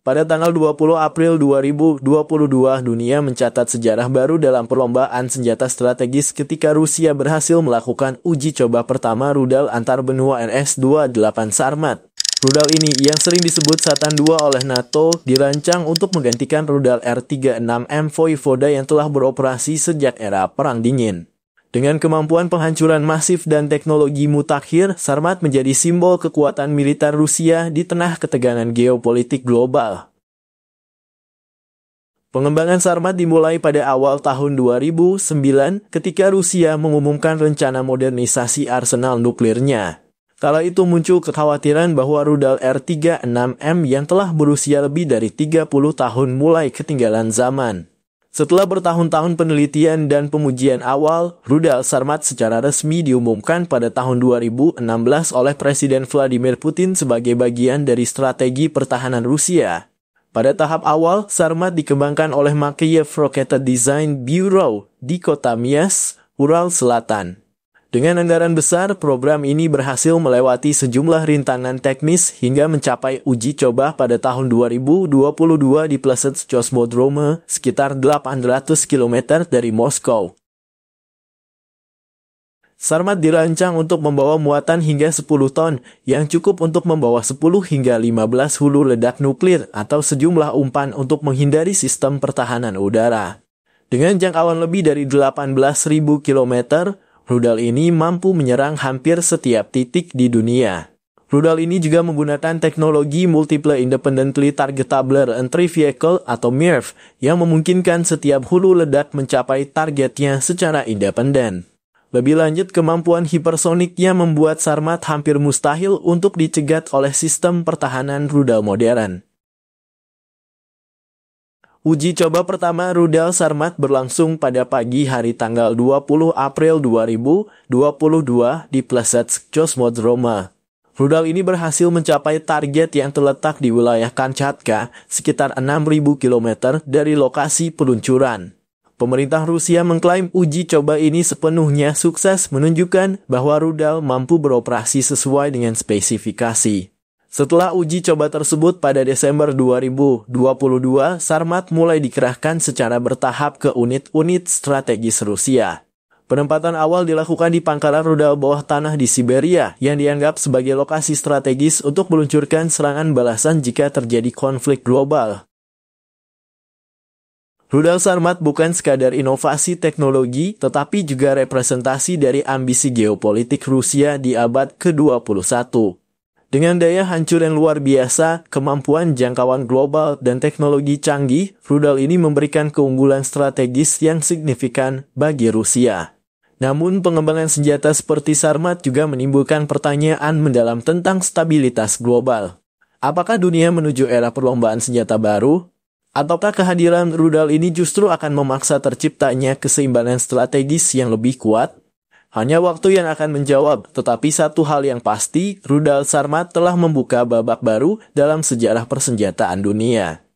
Pada tanggal 20 April 2022, dunia mencatat sejarah baru dalam perlombaan senjata strategis ketika Rusia berhasil melakukan uji coba pertama rudal antar benua NS-28 Sarmat. Rudal ini yang sering disebut Satan 2 oleh NATO dirancang untuk menggantikan rudal R36M Voivoda yang telah beroperasi sejak era Perang Dingin. Dengan kemampuan penghancuran masif dan teknologi mutakhir, Sarmat menjadi simbol kekuatan militer Rusia di tengah ketegangan geopolitik global. Pengembangan Sarmat dimulai pada awal tahun 2009 ketika Rusia mengumumkan rencana modernisasi arsenal nuklirnya. Kala itu muncul kekhawatiran bahwa rudal R36M yang telah berusia lebih dari 30 tahun mulai ketinggalan zaman. Setelah bertahun-tahun penelitian dan pemujian awal, rudal Sarmat secara resmi diumumkan pada tahun 2016 oleh Presiden Vladimir Putin sebagai bagian dari strategi pertahanan Rusia. Pada tahap awal, Sarmat dikembangkan oleh Makiyev Rocket Design Bureau di kota Mias, Ural Selatan. Dengan anggaran besar, program ini berhasil melewati sejumlah rintangan teknis hingga mencapai uji coba pada tahun 2022 di Plesetsk Cosmodrome, sekitar 800 km dari Moskow. Sarmat dirancang untuk membawa muatan hingga 10 ton, yang cukup untuk membawa 10 hingga 15 hulu ledak nuklir atau sejumlah umpan untuk menghindari sistem pertahanan udara. Dengan jangkauan lebih dari 18.000 km, Rudal ini mampu menyerang hampir setiap titik di dunia. Rudal ini juga menggunakan teknologi Multiple Independently Targetable Entry Vehicle atau MIRV e yang memungkinkan setiap hulu ledak mencapai targetnya secara independen. Lebih lanjut, kemampuan hipersoniknya membuat Sarmat hampir mustahil untuk dicegat oleh sistem pertahanan rudal modern. Uji coba pertama rudal Sarmat berlangsung pada pagi hari tanggal 20 April 2022 di Plesets Cosmodroma. Rudal ini berhasil mencapai target yang terletak di wilayah Kamchatka sekitar 6.000 km dari lokasi peluncuran. Pemerintah Rusia mengklaim uji coba ini sepenuhnya sukses menunjukkan bahwa rudal mampu beroperasi sesuai dengan spesifikasi. Setelah uji coba tersebut pada Desember 2022, Sarmat mulai dikerahkan secara bertahap ke unit-unit strategis Rusia. Penempatan awal dilakukan di pangkalan rudal bawah tanah di Siberia yang dianggap sebagai lokasi strategis untuk meluncurkan serangan balasan jika terjadi konflik global. Rudal Sarmat bukan sekadar inovasi teknologi, tetapi juga representasi dari ambisi geopolitik Rusia di abad ke-21. Dengan daya hancur yang luar biasa, kemampuan jangkauan global, dan teknologi canggih, rudal ini memberikan keunggulan strategis yang signifikan bagi Rusia. Namun, pengembangan senjata seperti Sarmat juga menimbulkan pertanyaan mendalam tentang stabilitas global. Apakah dunia menuju era perlombaan senjata baru? Ataukah kehadiran rudal ini justru akan memaksa terciptanya keseimbangan strategis yang lebih kuat? Hanya waktu yang akan menjawab, tetapi satu hal yang pasti, Rudal Sarmat telah membuka babak baru dalam sejarah persenjataan dunia.